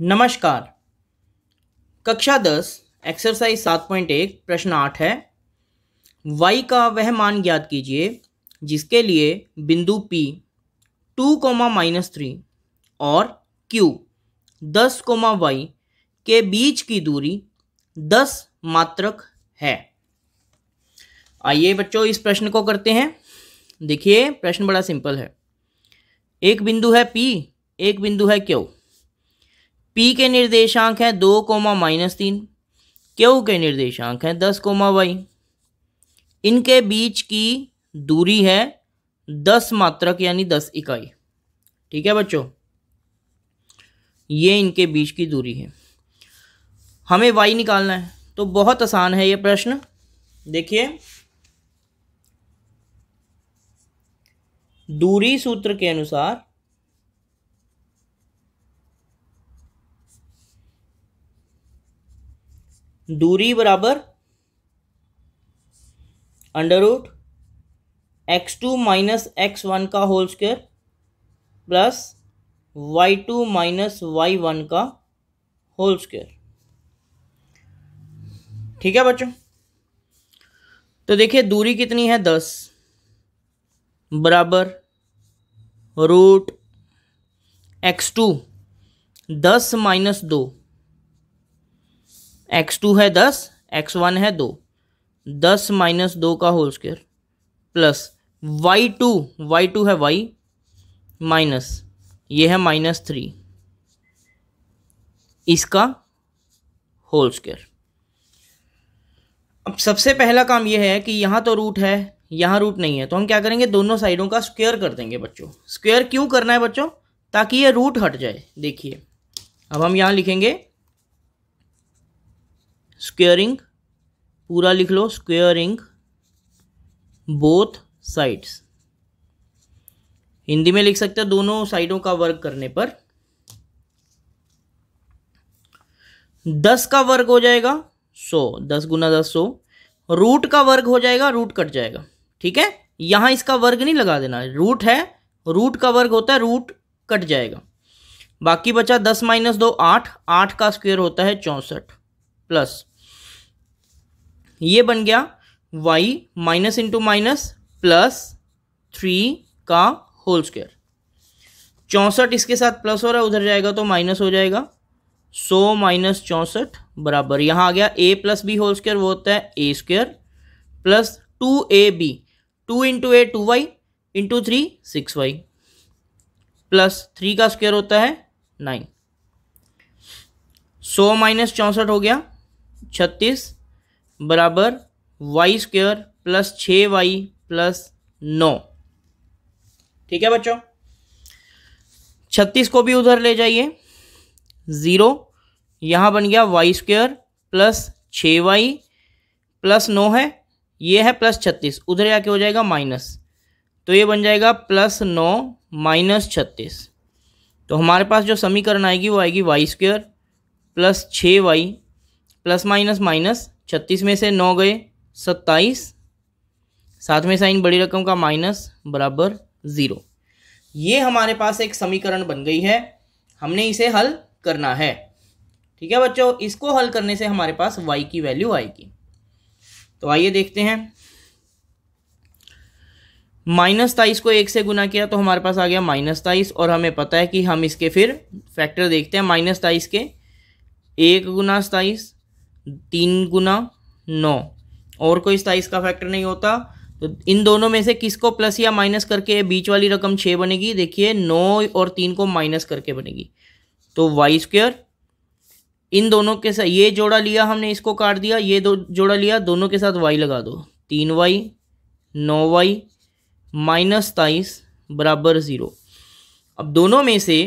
नमस्कार कक्षा दस एक्सरसाइज सात पॉइंट एक प्रश्न आठ है वाई का वह मान ज्ञात कीजिए जिसके लिए बिंदु P two comma minus three और क्यू दस कोमा वाई के बीच की दूरी दस मात्रक है आइए बच्चों इस प्रश्न को करते हैं देखिए प्रश्न बड़ा सिंपल है एक बिंदु है पी एक बिंदु है क्यू पी के निर्देशांक हैं दो कोमा माइनस तीन क्यू के निर्देशांक हैं दस कोमा वाई इनके बीच की दूरी है दस मात्रक यानी दस इकाई ठीक है बच्चों ये इनके बीच की दूरी है हमें वाई निकालना है तो बहुत आसान है ये प्रश्न देखिए दूरी सूत्र के अनुसार दूरी बराबर under root X two minus X one का whole square plus Y two minus Y one का होल स्क्वेयर ठीक है बच्चों तो देखिए दूरी कितनी है दस बराबर रूट एक्स टू दस माइनस दो एक्स टू है दस एक्स वन है दो दस माइनस दो का whole square plus Y two Y two है वाई माइनस ये है माइनस थ्री इसका होल स्क्वेयर अब सबसे पहला काम यह है कि यहाँ तो रूट है यहाँ रूट नहीं है तो हम क्या करेंगे दोनों साइडों का स्क्वेयर कर देंगे बच्चों स्क्वेयर क्यों करना है बच्चों ताकि ये रूट हट जाए देखिए अब हम यहाँ लिखेंगे स्क्वेयरिंग पूरा लिख लो स्क्वेयरिंग बोथ साइड्स हिंदी में लिख सकते हैं दोनों साइडों का वर्ग करने पर दस का वर्ग हो जाएगा सो दस गुना दस सौ रूट का वर्ग हो जाएगा रूट कट जाएगा ठीक है यहां इसका वर्ग नहीं लगा देना रूट है रूट का वर्ग होता है रूट कट जाएगा बाकी बचा दस माइनस दो आठ आठ का स्क्वेयर होता है चौंसठ प्लस ये बन गया Y minus into minus plus three का होल स्क्वायर चौंसठ इसके साथ प्लस हो रहा है उधर जाएगा तो माइनस हो जाएगा सौ माइनस चौंसठ बराबर यहाँ आ गया A plus B whole square वो होता है A square plus two A B two into A two Y into three six Y plus three का स्क्वायर होता है नाइन सौ माइनस चौंसठ हो गया छत्तीस बराबर वाई स्क्वेयर प्लस छ वाई प्लस नौ ठीक है बच्चों छत्तीस को भी उधर ले जाइए ज़ीरो यहाँ बन गया वाई स्क्वेयर प्लस छ वाई प्लस नौ है ये है प्लस छत्तीस उधर जाके हो जाएगा माइनस तो ये बन जाएगा प्लस नौ माइनस छत्तीस तो हमारे पास जो समीकरण आएगी वो आएगी वाई स्क्वेयर प्लस छः वाई प्लस माइनस माइनस छत्तीस में से नौ गए सत्ताईस साथ में साइन बड़ी रकम का माइनस बराबर ज़ीरो ये हमारे पास एक समीकरण बन गई है हमने इसे हल करना है ठीक है बच्चों इसको हल करने से हमारे पास y की वैल्यू आएगी तो आइए देखते हैं माइनस ताइस को एक से गुना किया तो हमारे पास आ गया माइनस ताइस और हमें पता है कि हम इसके फिर फैक्टर देखते हैं माइनस ताइस के एक गुना सताइस तीन गुना नौ और कोई स्थाईस का फैक्टर नहीं होता तो इन दोनों में से किसको प्लस या माइनस करके बीच वाली रकम छः बनेगी देखिए नौ और तीन को माइनस करके बनेगी तो वाई स्क्वेयर इन दोनों के साथ ये जोड़ा लिया हमने इसको काट दिया ये दो जोड़ा लिया दोनों के साथ वाई लगा दो तीन वाई नौ वाई माइनस सताइस बराबर ज़ीरो अब दोनों में से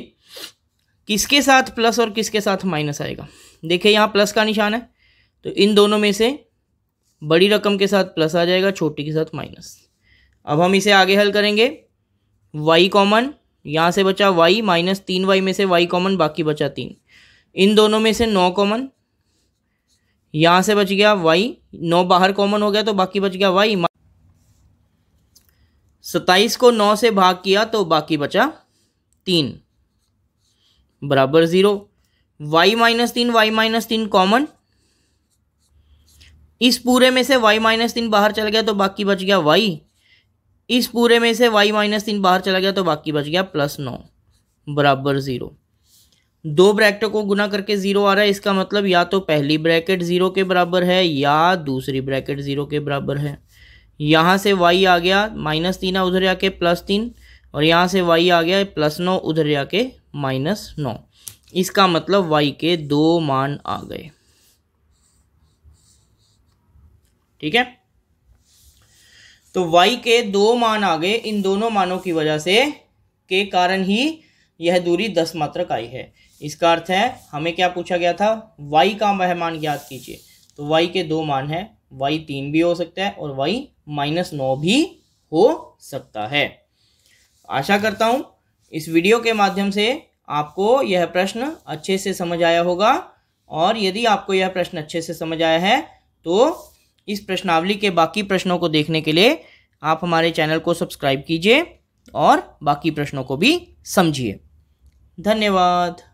किसके साथ प्लस और किसके साथ माइनस आएगा देखिए यहाँ प्लस का निशान है तो इन दोनों में से बड़ी रकम के साथ प्लस आ जाएगा छोटी के साथ माइनस अब हम इसे आगे हल करेंगे वाई कॉमन यहाँ से बचा वाई माइनस तीन वाई में से वाई कॉमन बाकी बचा तीन इन दोनों में से नौ कॉमन यहाँ से बच गया वाई नौ बाहर कॉमन हो गया तो बाकी बच गया वाई सत्ताईस को नौ से भाग किया तो बाकी बचा तीन बराबर ज़ीरो वाई माइनस तीन वाई माइनस तीन कॉमन इस पूरे में से वाई माइनस तीन बाहर चला गया तो बाकी बच गया वाई इस पूरे में से वाई माइनस तीन बाहर चला गया तो बाकी बच गया प्लस नौ बराबर ज़ीरो दो ब्रैकेटों को गुना करके ज़ीरो आ रहा है इसका मतलब या तो पहली ब्रैकेट ज़ीरो के बराबर है या दूसरी ब्रैकेट ज़ीरो के बराबर है यहाँ से वाई आ गया माइनस तीन है उधर जाके प्लस तीन और यहाँ से वाई आ गया प्लस नौ उधर जाके माइनस नौ इसका मतलब वाई के दो मान आ गए ठीक है तो y के दो मान आ गए इन दोनों मानों की वजह से के कारण ही यह दूरी दस मात्रक आई है इसका अर्थ है हमें क्या पूछा गया था y का वह मान याद कीजिए तो y के दो मान है y तीन भी हो सकता है और y माइनस नौ भी हो सकता है आशा करता हूँ इस वीडियो के माध्यम से आपको यह प्रश्न अच्छे से समझ आया होगा और यदि आपको यह प्रश्न अच्छे से समझ आया है तो इस प्रश्नावली के बाकी प्रश्नों को देखने के लिए आप हमारे चैनल को सब्सक्राइब कीजिए और बाकी प्रश्नों को भी समझिए धन्यवाद